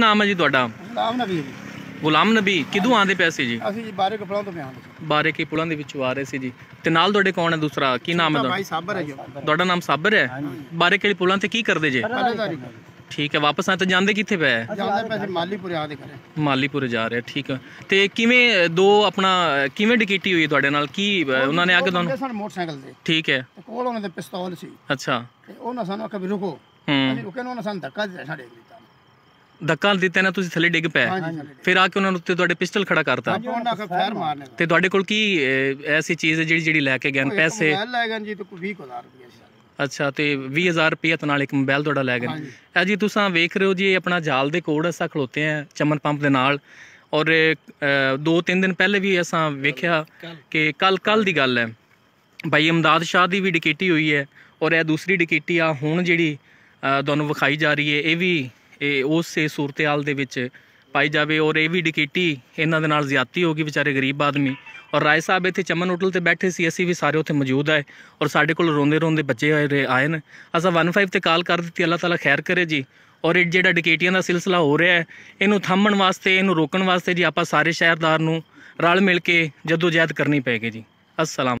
ਨਾਮ ਹੈ ਜੀ ਤੁਹਾਡਾ ਗੁਲਾਮ ਨਬੀ ਜੀ ਗੁਲਾਮ ਨਬੀ ਕਿਦੋਂ ਆਂਦੇ ਪੈਸੇ ਜੀ ਅਸੀਂ ਜੀ ਬਾਰੇ ਕਪੜਾਂ ਤੋਂ ਪਿਆਂਦੇ ਬਾਰੇ ਕੇ ਪੁਲਾਂ ਦੇ ਵਿੱਚੋਂ ਆ ਰਹੇ ਸੀ ਜੀ ਤੇ ਨਾਲ ਤੁਹਾਡੇ ਕੌਣ ਹੈ ਦੂਸਰਾ ਕੀ ਨਾਮ ਹੈ ਭਾਈ ਸਾਬਰ ਹੈ ਜੀ ਤੁਹਾਡਾ ਨਾਮ ਸਾਬਰ ਹੈ ਬਾਰੇ ਕੇ ਪੁਲਾਂ ਤੇ ਕੀ ਕਰਦੇ ਜੇ ਠੀਕ ਹੈ ਵਾਪਸ ਆ ਤਾਂ ਜਾਂਦੇ ਕਿੱਥੇ ਪਏ ਜਾਂਦੇ ਪੈਸੇ ਮਾਲੀਪੁਰ ਆ ਦੇ ਘਰੇ ਮਾਲੀਪੁਰ ਜਾ ਰਹੇ ਠੀਕ ਤੇ ਕਿਵੇਂ ਦੋ ਆਪਣਾ ਕਿਵੇਂ ਡਕੀਟੀ ਹੋਈ ਤੁਹਾਡੇ ਨਾਲ ਕੀ ਉਹਨਾਂ ਨੇ ਆ ਕੇ ਤੁਹਾਨੂੰ ਸਾਨੂੰ ਮੋਟਰਸਾਈਕਲ ਦੇ ਠੀਕ ਹੈ ਕੋਲ ਉਹਨਾਂ ਦੇ ਪਿਸਤੌਲ ਸੀ ਅੱਛਾ ਤੇ ਉਹਨਾਂ ਸਾਨੂੰ ਆਖਿਆ ਵੀ ਰੁਕੋ ਹੂੰ ਰੁਕੇ ਉਹਨਾਂ ਸਾਨੂੰ ਧੱਕਾ ਦਿੱਤਾ ਸਾਡੇ ਧੱਕਾ ਦਿੱਤੇ ਨਾ ਤੁਸੀਂ ਥੱਲੇ ਡਿੱਗ ਪਏ ਫਿਰ ਆ ਕੇ ਉਹਨਾਂ ਨੂੰ ਉੱਤੇ ਤੁਹਾਡੇ ਪਿਸਟਲ ਖੜਾ ਕਰਤਾ ਮਾਰਨੇ ਤੇ ਤੁਹਾਡੇ ਕੋਲ ਕੀ ਐਸੀ ਚੀਜ਼ ਹੈ ਜਿਹੜੀ ਜਿਹੜੀ ਲੈ ਕੇ ਗਏ ਨੇ ਪੈਸੇ ਮੋਬਾਈਲ ਜੀ ਤੇ 20000 ਰੁਪਏ ਅੱਛਾ ਤੇ 20000 ਨਾਲ ਇੱਕ ਮੋਬਾਈਲ ਤੁਹਾਡਾ ਲੈ ਗਏ ਐ ਜੀ ਤੁਸੀਂ ਵੇਖ ਰਹੇ ਹੋ ਜੀ ਆਪਣਾ ਜਾਲ ਦੇ ਕੋੜ ਅਸਾਂ ਖਲੋਤੇ ਆ ਚਮਨ ਪੰਪ ਦੇ ਨਾਲ ਔਰ 2-3 ਦਿਨ ਪਹਿਲੇ ਵੀ ਅਸਾਂ ਵੇਖਿਆ ਕਿ ਕੱਲ ਕੱਲ ਦੀ ਗੱਲ ਹੈ ਭਾਈ ਅਮਦਾਦ ਸ਼ਾਹ ਦੀ ਵੀ ਡਿਕੇਟੀ ਹੋਈ ਹੈ ਔਰ ਇਹ ਦੂਸਰੀ ਡਿਕੇਟੀ ਆ ਹੁਣ ਜਿਹੜੀ ਤੁਹਾਨੂੰ ਵਿਖਾਈ ਜਾ ਰਹੀ ਹੈ ਇਹ ਵੀ ਇਹ ਉਸ ਸੂਰਤਿਆਲ ਦੇ ਵਿੱਚ ਪਾਈ ਜਾਵੇ ਔਰ ਇਹ ਵੀ ਡਕੇਟੀ ਇਹਨਾਂ ਦੇ ਨਾਲ ਜ਼ਿਆਤੀ ਹੋ ਗਈ ਵਿਚਾਰੇ ਗਰੀਬ ਆਦਮੀ ਔਰ ਰਾਏ ਸਾਹਿਬ ਇੱਥੇ ਚਮਨ ਹੋਟਲ ਤੇ ਬੈਠੇ ਸੀ ਅਸੀਂ ਵੀ ਸਾਰੇ ਉੱਥੇ ਮੌਜੂਦ ਆਏ ਔਰ ਸਾਡੇ ਕੋਲ ਰੋਂਦੇ ਰੋਂਦੇ ਬੱਚੇ ਆਏ ਨੇ ਅਸਾਂ 15 ਤੇ ਕਾਲ ਕਰ ਦਿੱਤੀ ਅੱਲਾਹ ਤਾਲਾ ਖੈਰ ਕਰੇ ਜੀ ਔਰ ਇਹ ਜਿਹੜਾ ਡਕੇਟੀਆਂ ਦਾ ਸਿਲਸਿਲਾ ਹੋ ਰਿਹਾ ਹੈ ਇਹਨੂੰ ਥੰਮਣ ਵਾਸਤੇ ਇਹਨੂੰ ਰੋਕਣ ਵਾਸਤੇ ਜੀ ਆਪਾਂ ਸਾਰੇ ਸ਼ਹਿਰਦਾਰ ਨੂੰ ਰਲ ਮਿਲ ਕੇ ਜਦੋਜਹਿਦ ਕਰਨੀ ਪੈਗੀ ਜੀ ਅਸਲਾਮ